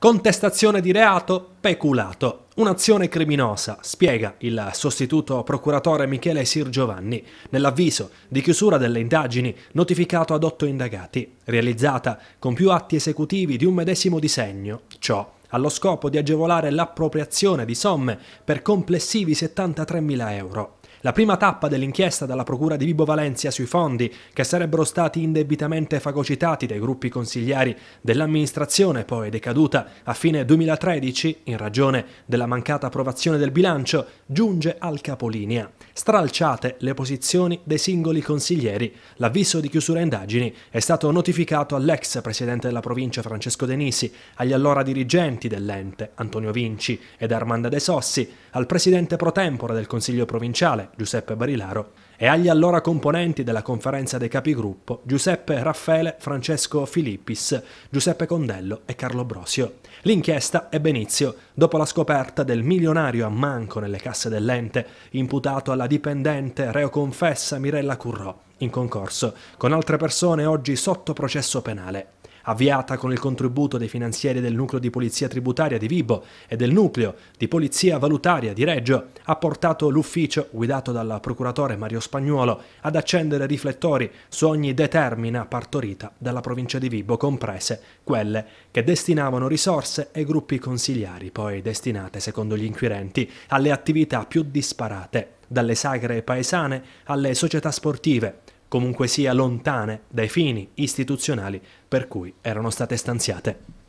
Contestazione di reato, peculato. Un'azione criminosa, spiega il sostituto procuratore Michele Sir Giovanni nell'avviso di chiusura delle indagini notificato ad otto indagati, realizzata con più atti esecutivi di un medesimo disegno, ciò allo scopo di agevolare l'appropriazione di somme per complessivi 73.000 euro. La prima tappa dell'inchiesta dalla Procura di Vibo Valencia sui fondi che sarebbero stati indebitamente fagocitati dai gruppi consigliari dell'amministrazione poi decaduta a fine 2013 in ragione della mancata approvazione del bilancio giunge al capolinea. Stralciate le posizioni dei singoli consiglieri. L'avviso di chiusura indagini è stato notificato all'ex presidente della provincia Francesco De Nisi, agli allora dirigenti dell'ente Antonio Vinci ed Armanda De Sossi, al presidente pro tempore del Consiglio provinciale Giuseppe Barilaro, e agli allora componenti della conferenza dei capigruppo, Giuseppe Raffaele, Francesco Filippis, Giuseppe Condello e Carlo Brosio. L'inchiesta ebbe inizio dopo la scoperta del milionario a manco nelle casse dell'ente, imputato alla dipendente reo confessa Mirella Currò, in concorso con altre persone oggi sotto processo penale avviata con il contributo dei finanzieri del Nucleo di Polizia Tributaria di Vibo e del Nucleo di Polizia Valutaria di Reggio, ha portato l'ufficio, guidato dal procuratore Mario Spagnuolo, ad accendere riflettori su ogni determina partorita dalla provincia di Vibo, comprese quelle che destinavano risorse ai gruppi consigliari, poi destinate, secondo gli inquirenti, alle attività più disparate dalle sagre paesane alle società sportive, comunque sia lontane dai fini istituzionali per cui erano state stanziate.